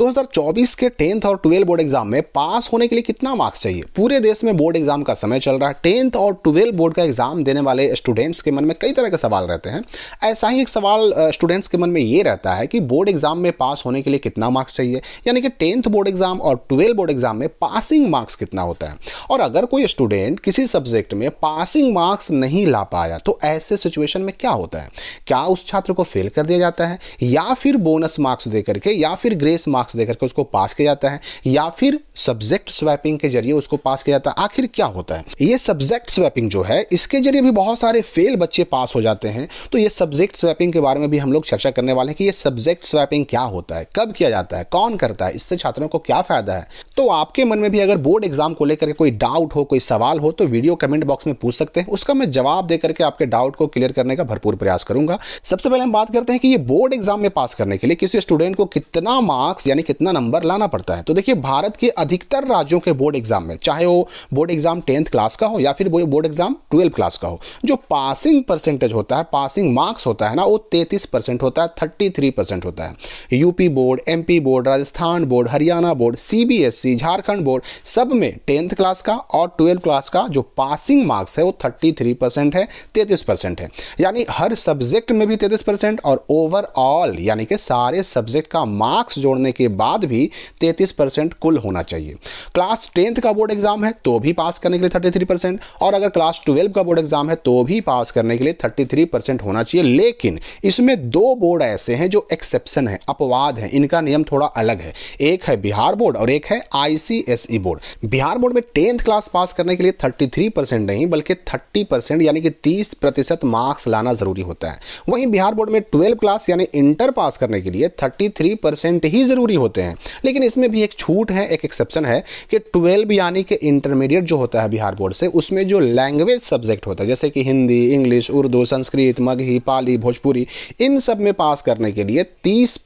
2024 के टेंथ और twelfth board exam में पास होने के लिए कितना मार्क्स चाहिए पूरे देश में बोर्ड एग्जाम का समय चल रहा है टेंथ और ट्वेल्थ बोर्ड का एग्जाम देने वाले स्टूडेंट्स के मन में कई तरह के सवाल रहते हैं ऐसा ही एक सवाल स्टूडेंट्स के मन में ये रहता है कि बोर्ड एग्जाम में पास होने के लिए कितना मार्क्स चाहिए यानी कि टेंथ बोर्ड एग्जाम और ट्वेल्थ बोर्ड एग्जाम में पासिंग मार्क्स कितना होता है और अगर कोई स्टूडेंट किसी सब्जेक्ट में पासिंग मार्क्स नहीं ला पाया तो ऐसे सिचुएशन में क्या होता है क्या उस छात्र को फेल कर दिया जाता है या फिर बोनस मार्क्स दे करके या फिर ग्रेस मार्क्स मार्क्स देकर के उसको पास किया जाता है या फिर सब्जेक्ट स्वैपिंग के जरिए उसको पास किया जाता है आखिर क्या होता है ये सब्जेक्ट स्वैपिंग जो है इसके जरिए भी बहुत सारे फेल बच्चे पास हो जाते हैं तो ये सब्जेक्ट स्वैपिंग के बारे में भी हम लोग चर्चा करने वाले हैं कि ये सब्जेक्ट स्वैपिंग क्या होता है कब किया जाता है कौन करता है इससे छात्रों को क्या फायदा है तो आपके मन में भी अगर बोर्ड एग्जाम को लेकर कोई डाउट हो कोई सवाल हो तो वीडियो कमेंट बॉक्स में पूछ सकते हैं उसका मैं जवाब देकर के आपके डाउट को क्लियर करने का भरपूर प्रयास करूंगा सबसे पहले हम बात करते हैं कि ये बोर्ड एग्जाम में पास करने के लिए किसी स्टूडेंट को कितना मार्क्स मार्क्स यानी कितना नंबर लाना पड़ता है तो देखिए भारत के अधिकतर राज्यों के बोर्ड एग्जाम में चाहे वो बोर्ड एग्जाम टेंथ क्लास का हो या फिर बोर्ड एग्जाम ट्वेल्थ क्लास का हो जो पासिंग परसेंटेज होता है पासिंग मार्क्स होता है ना वो तैतीस परसेंट होता है थर्टी थ्री परसेंट होता है UP board M board Rajasthan board Haryana board सी झारखंड बोर्ड सब में टेंथ क्लास का और ट्वेल्थ क्लास का जो पासिंग मार्क्स है वो थर्टी थ्री परसेंट है तैतीस परसेंट है यानी हर सब्जेक्ट में भी तैतीस परसेंट और ओवरऑल यानी कि सारे सब्जेक्ट का मार्क्स जोड़ने के बाद भी 33 परसेंट कुल होना चाहिए क्लास टेंथ का बोर्ड एग्जाम है तो भी पास करने के लिए 33 परसेंट और अगर क्लास ट्वेल्व का बोर्ड एग्जाम है तो भी पास करने के लिए 33 परसेंट होना चाहिए लेकिन इसमें दो बोर्ड ऐसे हैं जो एक्सेप्शन है अपवाद है इनका नियम थोड़ा अलग है एक है बिहार बोर्ड और एक है आईसीएसई बोर्ड बिहार बोर्ड में टेंथ क्लास पास करने के लिए 33 परसेंट नहीं बल्कि थर्टी परसेंट यानी कि तीस प्रतिशत मार्क्स लाना जरूरी होता है वहीं बिहार बोर्ड में ट्वेल्व क्लास यानी इंटर पास करने के लिए 33 परसेंट ही जरूरी ज़रूरी होते हैं लेकिन इसमें भी एक छूट है एक एक्सेप्शन है कि ट्वेल्व यानी कि इंटरमीडिएट जो होता है बिहार बोर्ड से उसमें जो लैंग्वेज सब्जेक्ट होता है जैसे कि हिंदी इंग्लिश उर्दू संस्कृत मगही पाली भोजपुरी इन सब में पास करने के लिए तीस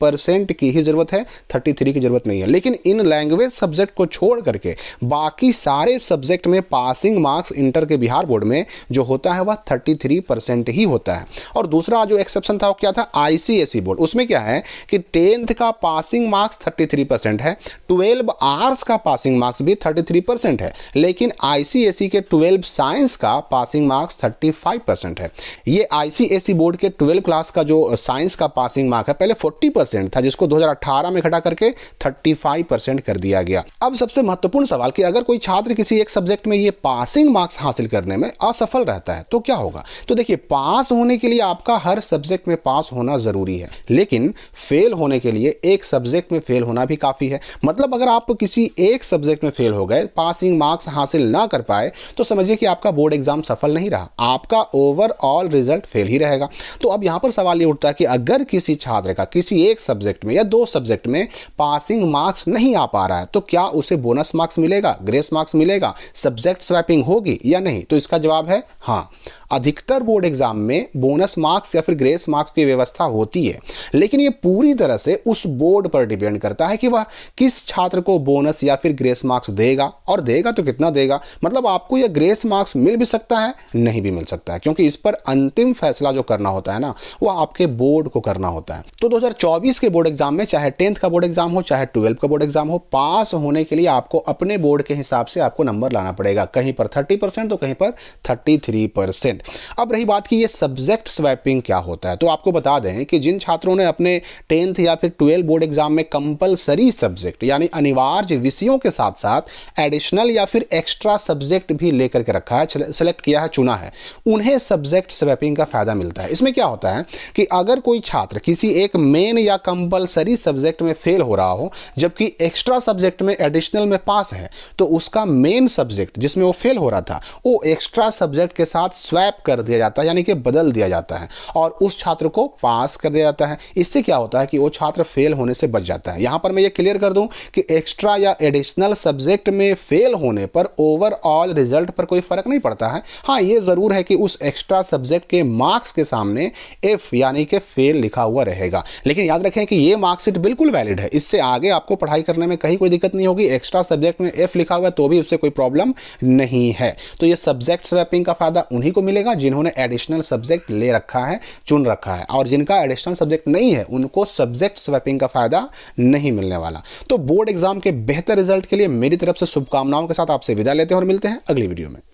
की ही ज़रूरत है थर्टी की ज़रूरत नहीं है लेकिन इन लैंग्वेज सब्जेक्ट को छोड़ करके बाकी सारे सब्जेक्ट में पासिंग मार्क्स इंटर के बिहार बोर्ड में जो होता है वह थर्टी परसेंट ही होता है और दूसरा जो एक्सेप्शन था वो क्या था आईसीएसई बोर्ड e उसमें क्या है कि टेंथ का पासिंग मार्क्स मार्क्स 33 परसेंट है ट्वेल्व आर्ट्स का पासिंग मार्क्स भी 33 परसेंट है लेकिन आईसीएसई e के ट्वेल्व साइंस का पासिंग मार्क्स 35 परसेंट है ये आईसीएसई बोर्ड e के ट्वेल्व क्लास का जो साइंस का पासिंग मार्क है पहले 40 परसेंट था जिसको 2018 में घटा करके 35 परसेंट कर दिया गया अब सबसे महत्वपूर्ण सवाल कि अगर कोई छात्र किसी एक सब्जेक्ट में ये पासिंग मार्क्स हासिल करने में असफल रहता है तो क्या होगा तो देखिए पास होने के लिए आपका हर सब्जेक्ट में पास होना जरूरी है लेकिन फेल होने के लिए एक सब्जेक्ट में में फेल होना भी काफ़ी है मतलब अगर आप किसी एक सब्जेक्ट में फेल हो गए पासिंग मार्क्स हासिल ना कर पाए तो समझिए कि आपका बोर्ड एग्जाम सफल नहीं रहा आपका ओवरऑल रिजल्ट फेल ही रहेगा तो अब यहाँ पर सवाल ये उठता है कि अगर किसी छात्र का किसी एक सब्जेक्ट में या दो सब्जेक्ट में पासिंग मार्क्स नहीं आ पा रहा है तो क्या उसे बोनस मार्क्स मिलेगा ग्रेस मार्क्स मिलेगा सब्जेक्ट स्वैपिंग होगी या नहीं तो इसका जवाब है हाँ अधिकतर बोर्ड एग्जाम में बोनस मार्क्स या फिर ग्रेस मार्क्स की व्यवस्था होती है लेकिन ये पूरी तरह से उस बोर्ड पर डिपेंड डिपेंड करता है कि वह किस छात्र को बोनस या फिर ग्रेस मार्क्स देगा और देगा तो कितना देगा मतलब आपको यह ग्रेस मार्क्स मिल भी सकता है नहीं भी मिल सकता है क्योंकि इस पर अंतिम फैसला जो करना होता है ना वह आपके बोर्ड को करना होता है तो दो के बोर्ड एग्जाम में चाहे टेंथ का बोर्ड एग्जाम हो चाहे ट्वेल्व का बोर्ड एग्जाम हो पास होने के लिए आपको अपने बोर्ड के हिसाब से आपको नंबर लाना पड़ेगा कहीं पर थर्टी परसेंट तो कहीं पर थ्री परसेंट अब रही बात की ये सब्जेक्ट स्वैपिंग क्या होता है तो आपको बता दें कि जिन छात्रों ने अपने टेंथ या फिर ट्वेल्थ बोर्ड एग्जाम में कंपलसरी सब्जेक्ट यानी अनिवार्य विषयों के साथ साथ एडिशनल या फिर एक्स्ट्रा सब्जेक्ट भी लेकर के रखा है सेलेक्ट किया है चुना है उन्हें सब्जेक्ट स्वैपिंग का फायदा मिलता है इसमें क्या होता है कि अगर कोई छात्र किसी एक मेन या कंपलसरी सब्जेक्ट में फेल हो रहा हो जबकि एक्स्ट्रा सब्जेक्ट में एडिशनल में पास है तो उसका मेन सब्जेक्ट जिसमें वो फेल हो रहा था वो एक्स्ट्रा सब्जेक्ट के साथ स्वैप कर दिया जाता है यानी कि बदल दिया जाता है और उस छात्र को पास कर दिया जाता है इससे क्या होता है कि वो छात्र फेल होने से बच जाता है सकता है यहां पर मैं ये क्लियर कर दूं कि एक्स्ट्रा या एडिशनल सब्जेक्ट में फेल होने पर ओवरऑल रिजल्ट पर कोई फ़र्क नहीं पड़ता है हाँ ये ज़रूर है कि उस एक्स्ट्रा सब्जेक्ट के मार्क्स के सामने एफ यानी कि फेल लिखा हुआ रहेगा लेकिन याद रखें कि ये मार्क्सिट बिल्कुल वैलिड है इससे आगे आपको पढ़ाई करने में कहीं कोई दिक्कत नहीं होगी एक्स्ट्रा सब्जेक्ट में एफ लिखा हुआ तो भी उससे कोई प्रॉब्लम नहीं है तो ये सब्जेक्ट स्वैपिंग का फ़ायदा उन्हीं को मिलेगा जिन्होंने एडिशनल सब्जेक्ट ले रखा है चुन रखा है और जिनका एडिशनल सब्जेक्ट नहीं है उनको सब्जेक्ट स्वैपिंग का फ़ायदा नहीं मिलने वाला तो बोर्ड एग्जाम के बेहतर रिजल्ट के लिए मेरी तरफ से शुभकामनाओं के साथ आपसे विदा लेते हैं और मिलते हैं अगली वीडियो में